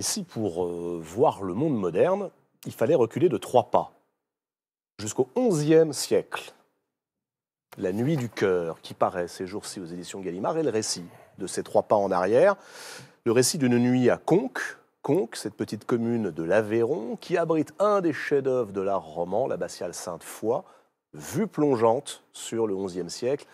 Et si pour euh, voir le monde moderne, il fallait reculer de trois pas Jusqu'au XIe siècle, La nuit du cœur, qui paraît ces jours-ci aux éditions Gallimard, est le récit de ces trois pas en arrière. Le récit d'une nuit à Conques, Conques, cette petite commune de l'Aveyron, qui abrite un des chefs-d'œuvre de l'art roman, l'abbatiale Sainte-Foy, vue plongeante sur le XIe siècle,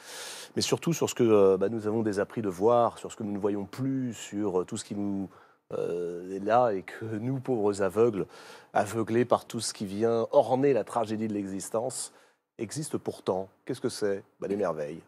mais surtout sur ce que euh, bah, nous avons désappris de voir, sur ce que nous ne voyons plus, sur euh, tout ce qui nous euh, est là et que nous, pauvres aveugles, aveuglés par tout ce qui vient orner la tragédie de l'existence, existent pourtant. Qu'est-ce que c'est bah, Les merveilles,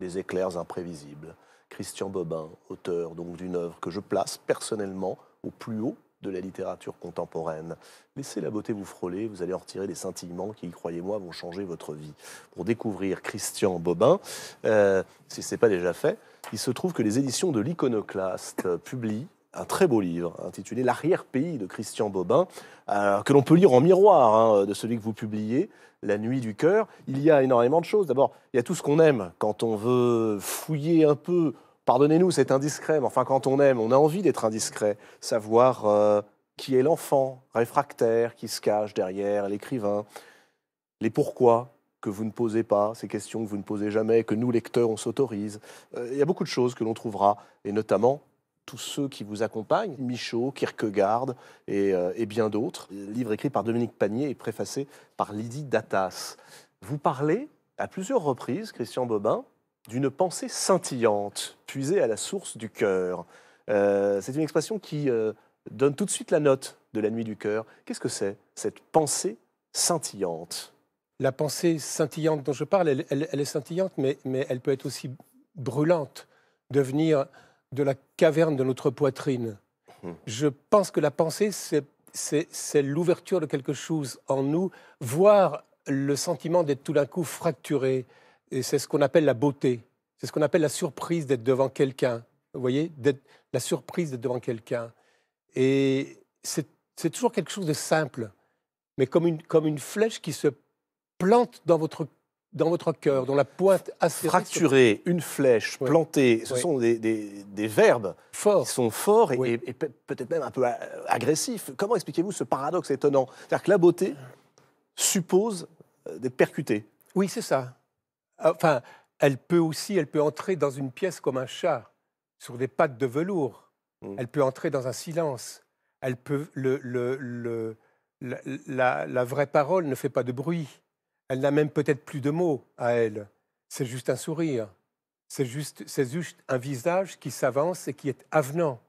les éclairs imprévisibles. Christian Bobin, auteur donc d'une œuvre que je place personnellement au plus haut de la littérature contemporaine. Laissez la beauté vous frôler, vous allez en retirer des scintillements qui, croyez-moi, vont changer votre vie. Pour découvrir Christian Bobin, euh, si ce n'est pas déjà fait, il se trouve que les éditions de l'Iconoclaste publient un très beau livre intitulé L'arrière-pays de Christian Bobin, euh, que l'on peut lire en miroir hein, de celui que vous publiez, La nuit du cœur. Il y a énormément de choses. D'abord, il y a tout ce qu'on aime quand on veut fouiller un peu. Pardonnez-nous, c'est indiscret, mais enfin, quand on aime, on a envie d'être indiscret, savoir euh, qui est l'enfant réfractaire qui se cache derrière l'écrivain, les pourquoi que vous ne posez pas, ces questions que vous ne posez jamais, que nous, lecteurs, on s'autorise. Euh, il y a beaucoup de choses que l'on trouvera, et notamment tous ceux qui vous accompagnent, Michaud, Kierkegaard et, euh, bien d'autres. Livre écrit par Dominique Panier et préfacé par Lydie Datas. Vous parlez à plusieurs reprises, Christian Bobin, d'une pensée scintillante, puisée à la source du cœur. Euh, c'est une expression qui euh, donne tout de suite la note de la nuit du cœur. Qu'est-ce que c'est, cette pensée scintillante La pensée scintillante dont je parle, elle, est scintillante, mais elle peut être aussi brûlante, devenir de la caverne de notre poitrine. Hum. Je pense que la pensée, c'est l'ouverture de quelque chose en nous, voir le sentiment d'être tout d'un coup fracturé. Et c'est ce qu'on appelle la beauté. C'est ce qu'on appelle la surprise d'être devant quelqu'un. Vous voyez La surprise d'être devant quelqu'un. Et c'est toujours quelque chose de simple, mais comme une, comme une flèche qui se plante dans votre dans votre cœur, dont la pointe assez Fracturer, une flèche, plantée. ce sont des, des, verbes qui sont forts et, peut-être même un peu euh, agressifs. Comment expliquez-vous ce paradoxe étonnant C'est-à-dire que la beauté suppose euh, d'être percutée. Oui, c'est ça. Ah, enfin, elle peut aussi, elle peut entrer dans une pièce comme un chat, sur des pattes de velours. Hmm. Elle peut entrer dans un silence. Elle peut, le, le, la vraie parole ne fait pas de bruit elle n'a même peut-être plus de mots à elle. C'est juste un sourire. C'est juste, un visage qui s'avance et qui est avenant,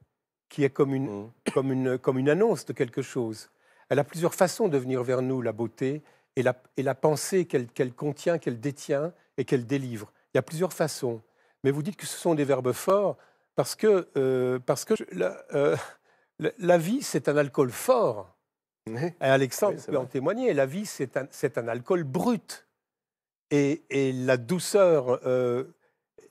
qui est mm. comme une, annonce de quelque chose. Elle a plusieurs façons de venir vers nous, la beauté et la, pensée qu'elle contient, qu'elle détient et qu'elle délivre. Il y a plusieurs façons. Mais vous dites que ce sont des verbes forts parce que, euh, parce que euh, la vie, c'est un alcool fort. Alexandre peut en témoigner. La vie, c'est un, alcool brut. Et, la douceur, il euh,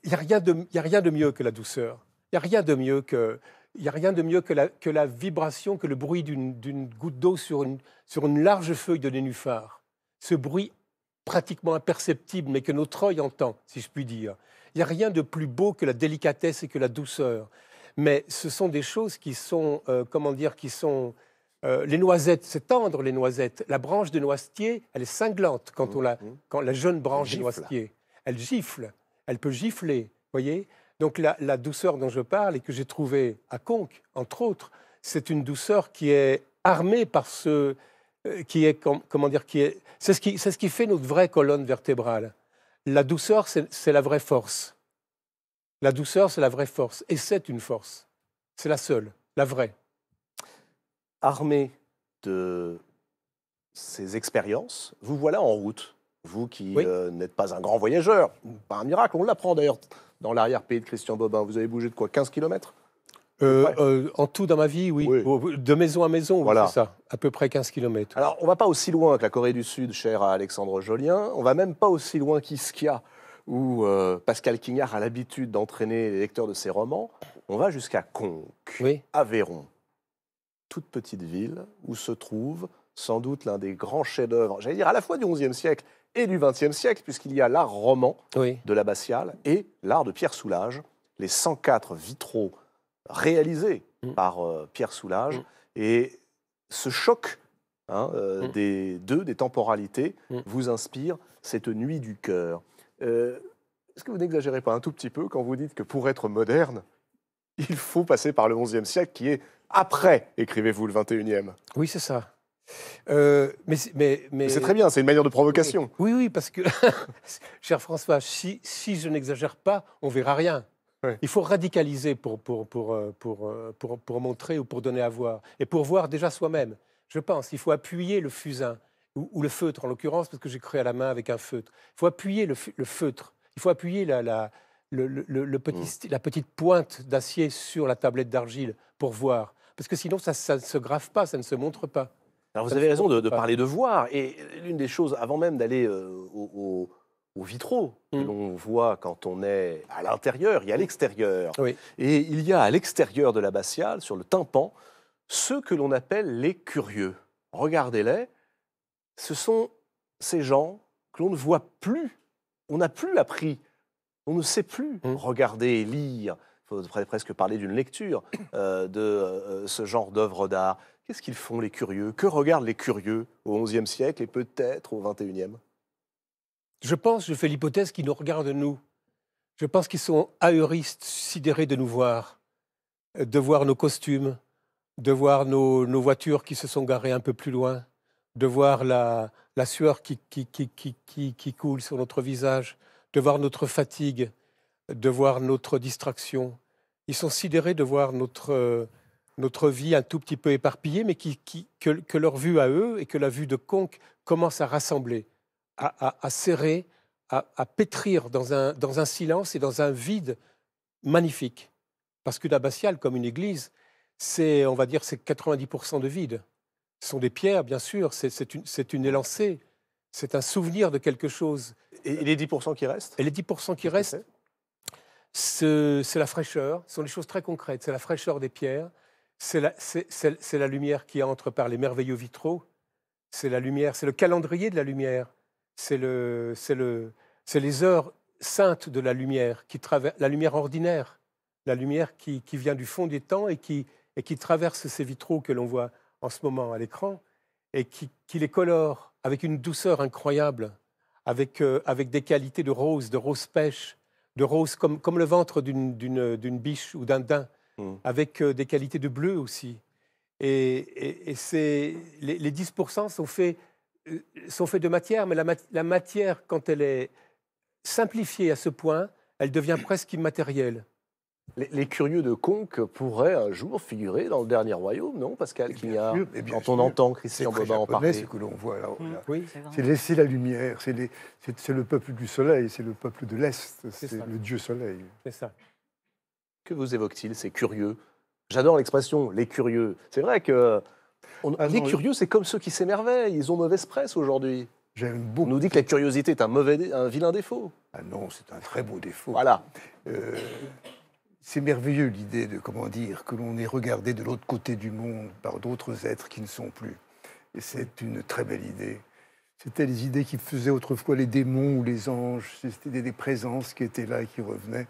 n'y a, rien de, a rien de mieux que la douceur. Il n'y a rien de mieux que... Il a rien de mieux que la, que la vibration, que le bruit d'une goutte d'eau sur une, sur une large feuille de nénuphar. Ce bruit pratiquement imperceptible, mais que notre œil entend, si je puis dire. Il n'y a rien de plus beau que la délicatesse et que la douceur. Mais ce sont des choses qui sont, euh, comment dire, qui sont euh, les noisettes, c'est tendre les noisettes. La branche de noisetier, elle est cinglante quand, on la, mhm. quand la jeune branche de noisetier. Elle gifle, elle peut gifler, voyez Donc la, douceur dont je parle et que j'ai trouvée à Conques, entre autres, c'est une douceur qui est armée par ce... Euh, qui est, comment dire, qui est... c'est ce qui fait notre vraie colonne vertébrale. La douceur, c'est la vraie force. La douceur, c'est la vraie force. Et c'est une force. C'est la seule, la vraie armé de ces expériences, vous voilà en route. Vous qui euh, n'êtes pas un grand voyageur, pas un miracle, on l'apprend d'ailleurs dans l'arrière-pays de Christian Bobin. Vous avez bougé de quoi 15 km euh, euh, en tout, dans ma vie, oui. De maison à maison, voilà. c'est ça. À peu près 15 km. Alors, on ne va pas aussi loin que la Corée du Sud, cher à Alexandre Jolien. On ne va même pas aussi loin qu'Iskia, où Pascal Quignard a l'habitude d'entraîner les lecteurs de ses romans. On va jusqu'à Conques, à Aveyron, toute petite ville où se trouve sans doute l'un des grands chefs-d'œuvre, j'allais dire à la fois du XIe siècle et du XXe siècle, puisqu'il y a l'art roman de l'abbatiale et l'art de Pierre Soulages, les 104 vitraux réalisés mm. par euh, Pierre Soulages. Mm. Et ce choc hein, euh, mm. des deux, des temporalités, vous inspire cette nuit du cœur. Euh, est-ce que vous n'exagérez pas un tout petit peu quand vous dites que pour être moderne, il faut passer par le XIe siècle, qui est après, écrivez-vous le 21e. Oui, c'est ça. Euh, mais, c'est très bien, c'est une manière de provocation. Oui, oui, parce que, cher François, si, si je n'exagère pas, on verra rien. Il faut radicaliser pour, pour, pour, euh, euh, pour, pour montrer ou pour donner à voir. Et pour voir déjà soi-même, je pense, il faut appuyer le fusain, ou, le feutre en l'occurrence, parce que j'ai créé à la main avec un feutre. Il faut appuyer le, feutre, il faut appuyer la, la, le, le, petit, mmh. la petite pointe d'acier sur la tablette d'argile pour voir parce que sinon ça, ne se grave pas, ça ne se montre pas. Alors vous avez raison de, parler de voir, et l'une des choses, avant même d'aller euh, au, aux vitraux que hmm. l'on voit quand on est à l'intérieur, il y a l'extérieur. Et il y a à l'extérieur de l'abbatiale, sur le tympan, ceux que l'on appelle les curieux. Regardez-les, ce sont ces gens que l'on ne voit plus, on n'a plus appris, on ne sait plus hmm. regarder, lire, faudrait presque parler d'une lecture euh, de euh, ce genre d'œuvre d'art. Qu'est-ce qu'ils font les curieux Que regardent les curieux au XIe siècle et peut-être au XXIe Je pense, je fais l'hypothèse qu'ils nous regardent nous. Je pense qu'ils sont ahuristes, sidérés de nous voir, de voir nos costumes, de voir nos, voitures qui se sont garées un peu plus loin, de voir la, sueur qui coule sur notre visage, de voir notre fatigue, de voir notre distraction. Ils sont sidérés de voir notre, euh, vie un tout petit peu éparpillée, mais que, leur vue à eux et que la vue de Conque commence à rassembler, à, serrer, à, pétrir dans un, silence et dans un vide magnifique. Parce qu'une abbatiale, comme une église, c'est, on va dire, c'est 90% de vide. Ce sont des pierres, bien sûr, c'est une, une élancée, c'est un souvenir de quelque chose. Et les 10% qui restent Et les 10% qui restent c'est la fraîcheur, ce sont des choses très concrètes, c'est la fraîcheur des pierres, c'est la, lumière qui entre par les merveilleux vitraux, c'est la lumière, c'est le calendrier de la lumière, c'est les heures saintes de la lumière, qui la lumière ordinaire, la lumière qui, vient du fond des temps et qui, traverse ces vitraux que l'on voit en ce moment à l'écran et qui, les colore avec une douceur incroyable, euh, avec des qualités de rose, de rose pêche, de rose, comme, le ventre d'une biche ou d'un daim, hmm. avec euh, des qualités de bleu aussi. Et, les, 10% sont faits, euh, sont faits de matière, mais la, matière, quand elle est simplifiée à ce point, elle devient presque immatérielle. Les, curieux de Conques pourraient un jour figurer dans le dernier royaume, non, Pascal qu'il a, Quand on entend Christian Bobin en parler. C'est que l'on voit là. Mm. la lumière, c'est le peuple du soleil, c'est le peuple de l'Est, c'est le dieu soleil. C'est ça. Que vous évoque-t-il, ces curieux J'adore l'expression, les curieux. C'est vrai que. les ah curieux, c'est comme ceux qui s'émerveillent, ils ont mauvaise presse aujourd'hui. On nous dit que la curiosité est un, mauvais, un vilain défaut. Ah non, c'est un très beau défaut. Voilà. Euh, c'est merveilleux l'idée de, comment dire, que l'on est regardé de l'autre côté du monde par d'autres êtres qui ne sont plus. Et c'est une très belle idée. C'était les idées qui faisaient autrefois les démons ou les anges. C'était des, présences qui étaient là et qui revenaient.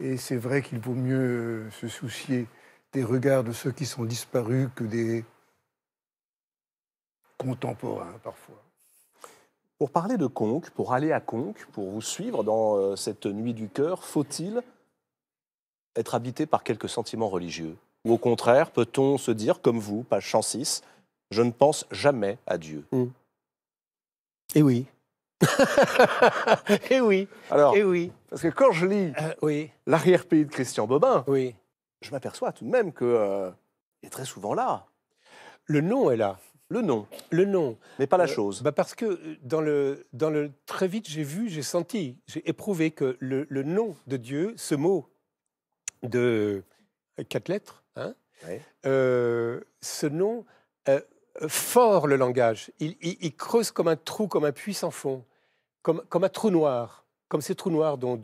Et c'est vrai qu'il vaut mieux se soucier des regards de ceux qui sont disparus que des contemporains parfois. Pour parler de Conque, pour aller à Conque, pour vous suivre dans euh, cette nuit du cœur, faut-il être habité par quelques sentiments religieux Ou au contraire, peut-on se dire, comme vous, page 106, je ne pense jamais à Dieu mm. Eh Et oui. et eh oui. Alors, et eh oui. Parce que quand je lis euh, oui. l'arrière-pays de Christian Bobin, oui. je m'aperçois tout de même que euh, est très souvent là. Le nom est là. Le nom. Le nom. Mais pas la euh, chose. Bah parce que dans le, dans le très vite, j'ai vu, j'ai senti, j'ai éprouvé que le, le nom de Dieu, ce mot, de quatre lettres. Hein euh, ce nom euh, fort le langage. Il, creuse comme un trou, comme un puits sans fond, comme, un trou noir, comme ces trous noirs dont,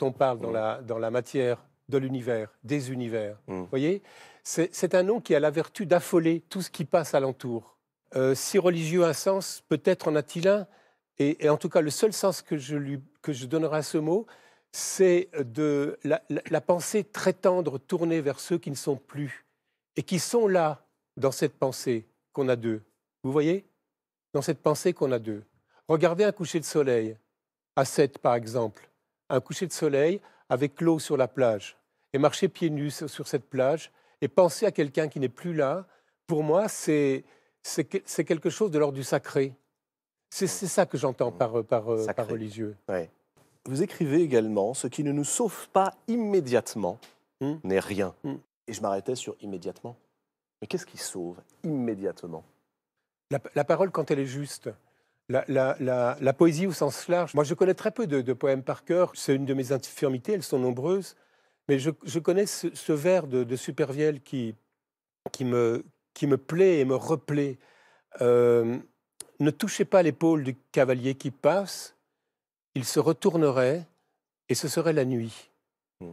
on parle mm. dans, la, matière de l'univers, des univers. Mm. Vous voyez C'est un nom qui a la vertu d'affoler tout ce qui passe alentour. Euh, si religieux a un sens, peut-être en a-t-il un. Et, en tout cas, le seul sens que je, lui, que je donnerai à ce mot, c'est de la, pensée très tendre tournée vers ceux qui ne sont plus et qui sont là dans cette pensée qu'on a d'eux. Vous voyez Dans cette pensée qu'on a d'eux. Regardez un coucher de soleil, à 7 par exemple, un coucher de soleil avec l'eau sur la plage, et marcher pieds nus sur cette plage, et penser à quelqu'un qui n'est plus là, pour moi, c'est quelque chose de l'ordre du sacré. C'est ça que j'entends mmh. par, par, euh, religieux. Vous écrivez également Ce qui ne nous sauve pas immédiatement hmm. n'est rien. Hmm. Et je m'arrêtais sur immédiatement. Mais qu'est-ce qui sauve immédiatement la, parole quand elle est juste. La, poésie au sens large. Moi, je connais très peu de, poèmes par cœur. C'est une de mes infirmités, elles sont nombreuses. Mais je, connais ce, vers de, de Supervielle qui, me, plaît et me replaît. Euh, ne touchez pas l'épaule du cavalier qui passe, il se retournerait et ce serait la nuit. Hmm.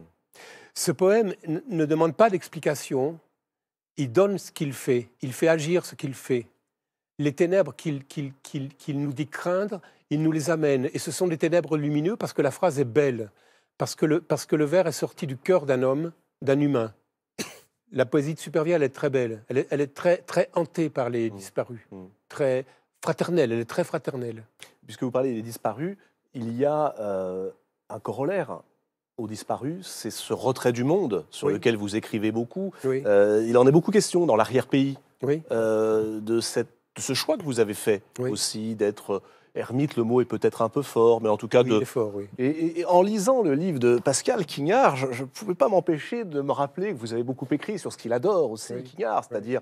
Ce poème ne demande pas d'explication, il donne ce qu'il fait, il fait agir ce qu'il fait. Les ténèbres qu'il nous dit craindre, il nous les amène. Et ce sont des ténèbres lumineux parce que la phrase est belle, parce que le, parce que le vers est sorti du cœur d'un homme, d'un humain. La poésie de elle est très belle, elle est, très, très hantée par les hmm. disparus, hmm. très fraternelle, elle est très fraternelle. Puisque vous parlez des disparus, il y a euh, un corollaire au disparu, c'est ce retrait du monde sur lequel vous écrivez beaucoup. Euh, il en est beaucoup question dans l'arrière-pays euh, de, ce choix que vous avez fait aussi d'être ermite, le mot est peut-être un peu fort, mais en tout cas de. fort, et, en lisant le livre de Pascal Quignard, je ne pouvais pas m'empêcher de me rappeler que vous avez beaucoup écrit sur ce qu'il adore aussi, Quignard, c'est-à-dire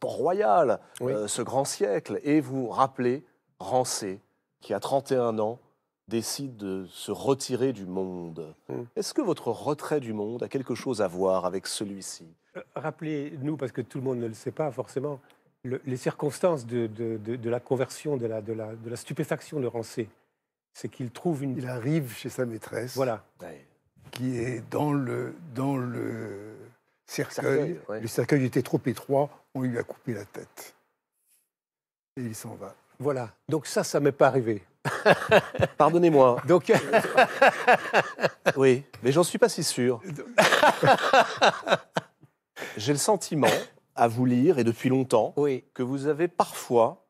Port-Royal, ce grand siècle, et vous rappelez Rancé, qui à 31 ans décide de se retirer du monde. Hmm. Est-ce que votre retrait du monde a quelque chose à voir avec celui-ci euh, Rappelez-nous, parce que tout le monde ne le sait pas forcément, les circonstances de, de, la conversion, de la, de la, stupéfaction de Rancé. C'est qu'il trouve une... Il arrive chez sa maîtresse, voilà. qui est dans le, dans le cercueil. Le cercueil était trop étroit, on lui a coupé la tête. Et il s'en va. Voilà. Donc ça, ça m'est pas arrivé. Pardonnez-moi. Donc. oui, mais j'en suis pas si sûr. J'ai le sentiment, à vous lire et depuis longtemps, que vous avez parfois,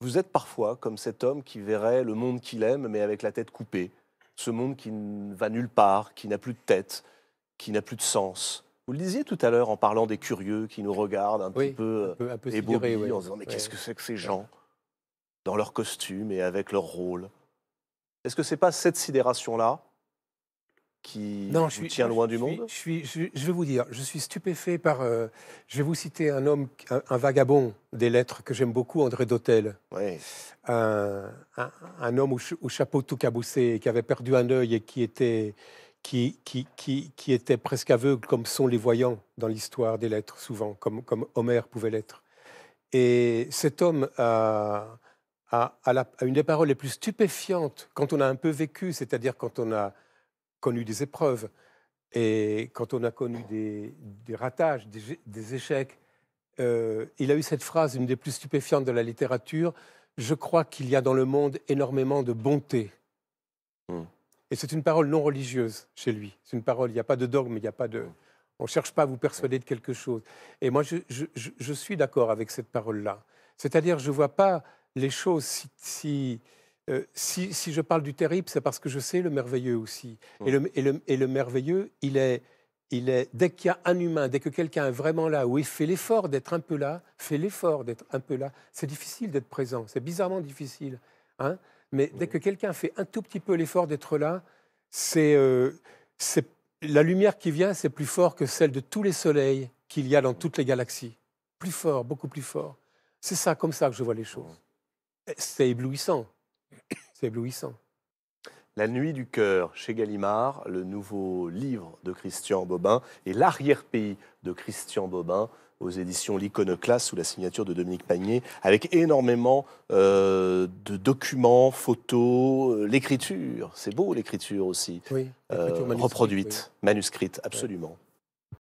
vous êtes parfois comme cet homme qui verrait le monde qu'il aime, mais avec la tête coupée. Ce monde qui ne va nulle part, qui n'a plus de tête, qui n'a plus de sens. Vous le disiez tout à l'heure en parlant des curieux qui nous regardent un petit peu, un peu, euh, en disant mais qu'est-ce que c'est que ces gens dans leur costume et avec leur rôle Est-ce que c'est pas cette sidération-là qui tient loin du monde je, vais vous dire, je suis stupéfait par. Euh, je vais vous citer un homme, un, vagabond des lettres que j'aime beaucoup, André Dautel. Euh, un, homme au, chapeau tout caboussé qui avait perdu un œil et qui était qui, qui, qui, qui était presque aveugle comme sont les voyants dans l'histoire des lettres, souvent, comme, comme Homère pouvait l'être. Et cet homme a, une des paroles les plus stupéfiantes quand on a un peu vécu, c'est-à-dire quand on a connu des épreuves et quand on a connu des, ratages, des, échecs. Euh, il a eu cette phrase, une des plus stupéfiantes de la littérature, Je crois qu'il y a dans le monde énormément de bonté. Mmh. Et c'est une parole non religieuse chez lui. C'est une parole, il n'y a pas de dogme, il n'y a pas de... On ne cherche pas à vous persuader de quelque chose. Et moi, je, suis d'accord avec cette parole-là. C'est-à-dire, je ne vois pas les choses euh, si... si, je parle du terrible, c'est parce que je sais le merveilleux aussi. Et le, merveilleux, il est, il est, dès qu'il y a un humain, dès que quelqu'un est vraiment là, il fait l'effort d'être un peu là, fait l'effort d'être un peu là. C'est difficile d'être présent, c'est bizarrement difficile. Hein mais dès que quelqu'un fait un tout petit peu l'effort d'être là, euh, c'est la lumière qui vient, c'est plus fort que celle de tous les soleils qu'il y a dans toutes les galaxies. Plus fort, beaucoup plus fort. C'est ça, comme ça que je vois les choses. C'est éblouissant. C'est éblouissant. La nuit du cœur chez Gallimard, le nouveau livre de Christian Bobin et l'arrière-pays de Christian Bobin aux éditions L'Iconoclaste sous la signature de Dominique Pagnier, avec énormément euh, de documents, photos, euh, l'écriture. C'est beau l'écriture aussi, euh, reproduite, manuscrite, absolument.